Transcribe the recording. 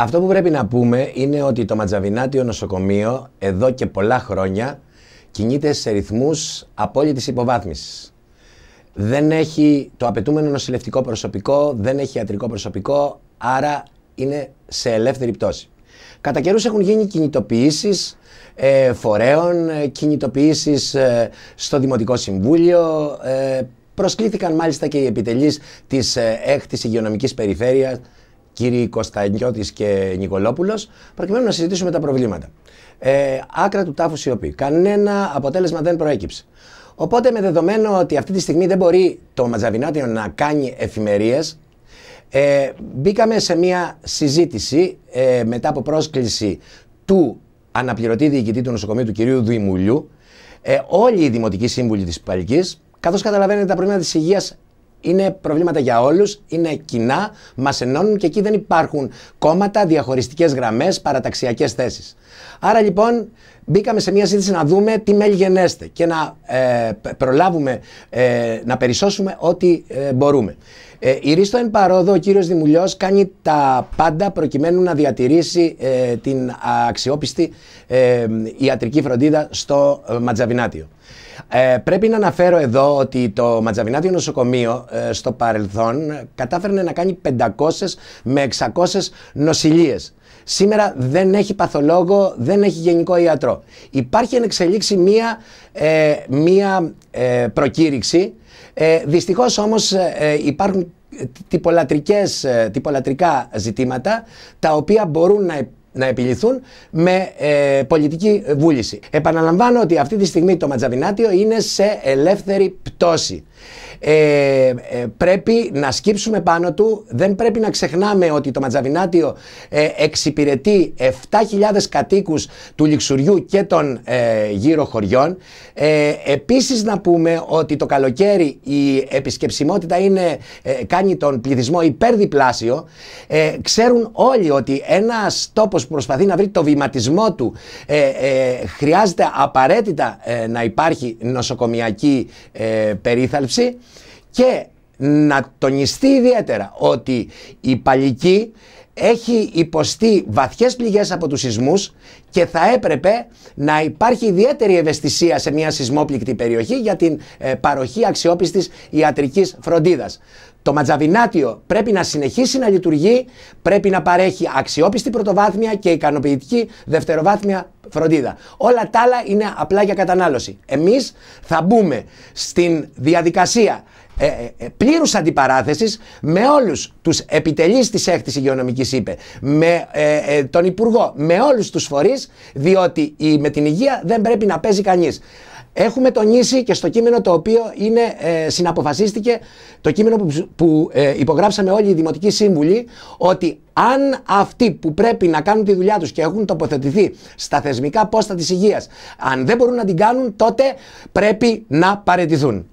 Αυτό που πρέπει να πούμε είναι ότι το Ματζαβινάτιο νοσοκομείο εδώ και πολλά χρόνια κινείται σε ρυθμούς απόλυτης υποβάθμισης. Δεν έχει το απαιτούμενο νοσηλευτικό προσωπικό, δεν έχει ιατρικό προσωπικό, άρα είναι σε ελεύθερη πτώση. Κατά καιρούς έχουν γίνει κινητοποιήσεις ε, φορέων, ε, κινητοποιήσεις ε, στο Δημοτικό Συμβούλιο, προσκλήθηκαν μάλιστα και οι επιτελείς της έκτης υγειονομικής περιφέρειας κύριοι Κωνσταντιώτη και Νικολόπουλος, προκειμένου να συζητήσουμε τα προβλήματα. Ε, άκρα του τάφου σιωπή. Κανένα αποτέλεσμα δεν προέκυψε. Οπότε, με δεδομένο ότι αυτή τη στιγμή δεν μπορεί το Ματζαβινάτιο να κάνει εφημερίες, ε, μπήκαμε σε μια συζήτηση ε, μετά από πρόσκληση του αναπληρωτή διοικητή του νοσοκομείου του κυρίου Δημουλιού, ε, όλοι οι δημοτικοί σύμβουλοι της Παλικής, καθώς καταλαβαίνετε τα προβλήματα της υγείας είναι προβλήματα για όλους, είναι κοινά, μας ενώνουν και εκεί δεν υπάρχουν κόμματα, διαχωριστικές γραμμές, παραταξιακές θέσεις. Άρα λοιπόν μπήκαμε σε μια συζήτηση να δούμε τι μέλη και να ε, προλάβουμε ε, να περισσώσουμε ό,τι ε, μπορούμε. Ε, η Ρίστο εν παρόδο, ο κύριος Δημουλιός κάνει τα πάντα προκειμένου να διατηρήσει ε, την αξιόπιστη ε, ιατρική φροντίδα στο ε, Ματζαβινάτιο. πρέπει να αναφέρω εδώ ότι το Ματζαβινάτιο νοσοκομείο στο παρελθόν κατάφερνε να κάνει 500 με 600 νοσηλίες Σήμερα δεν έχει παθολόγο, δεν έχει γενικό ιατρό. Υπάρχει εν εξελίξει μία, ε, μία ε, προκήρυξη. Ε, δυστυχώς όμως ε, ε, υπάρχουν τυπολατρικές, τυπολατρικά ζητήματα τα οποία μπορούν να να επιληθούν με πολιτική βούληση. Επαναλαμβάνω ότι αυτή τη στιγμή το Ματζαβινάτιο είναι σε ελεύθερη πτώση. Ε, ε, πρέπει να σκύψουμε πάνω του. Δεν πρέπει να ξεχνάμε ότι το Ματζαβινάτιο ε, εξυπηρετεί 7.000 κατοίκους του Λιξουριού και των ε, γύρω χωριών. Ε, επίσης να πούμε ότι το καλοκαίρι η επισκεψιμότητα είναι, ε, κάνει τον πληθυσμό υπερδιπλάσιο. Ε, ξέρουν όλοι ότι ένας τόπος που προσπαθεί να βρει το βηματισμό του χρειάζεται απαραίτητα να υπάρχει νοσοκομιακή περίθαλψη. Και να τονιστεί ιδιαίτερα ότι η Παλική έχει υποστεί βαθιές πληγές από τους σεισμούς και θα έπρεπε να υπάρχει ιδιαίτερη ευαισθησία σε μια σεισμόπληκτη περιοχή για την ε, παροχή αξιόπιστης ιατρικής φροντίδας. Το Ματζαβινάτιο πρέπει να συνεχίσει να λειτουργεί, πρέπει να παρέχει αξιόπιστη πρωτοβάθμια και ικανοποιητική δευτεροβάθμια φροντίδα. Όλα τα άλλα είναι απλά για κατανάλωση. Εμείς θα μπούμε στην διαδικασία ε, ε, ε, πλήρους αντιπαράθεσης με όλους τους επιτελείς της έκτης υγειονομικής είπε, με ε, ε, τον Υπουργό, με όλους τους φορείς, διότι η, με την υγεία δεν πρέπει να παίζει κανείς. Έχουμε τονίσει και στο κείμενο το οποίο είναι, συναποφασίστηκε, το κείμενο που, που υπογράψαμε όλοι οι Δημοτικοί Σύμβουλοι, ότι αν αυτοί που πρέπει να κάνουν τη δουλειά τους και έχουν τοποθετηθεί στα θεσμικά πόστα της υγείας, αν δεν μπορούν να την κάνουν, τότε πρέπει να παρετηθούν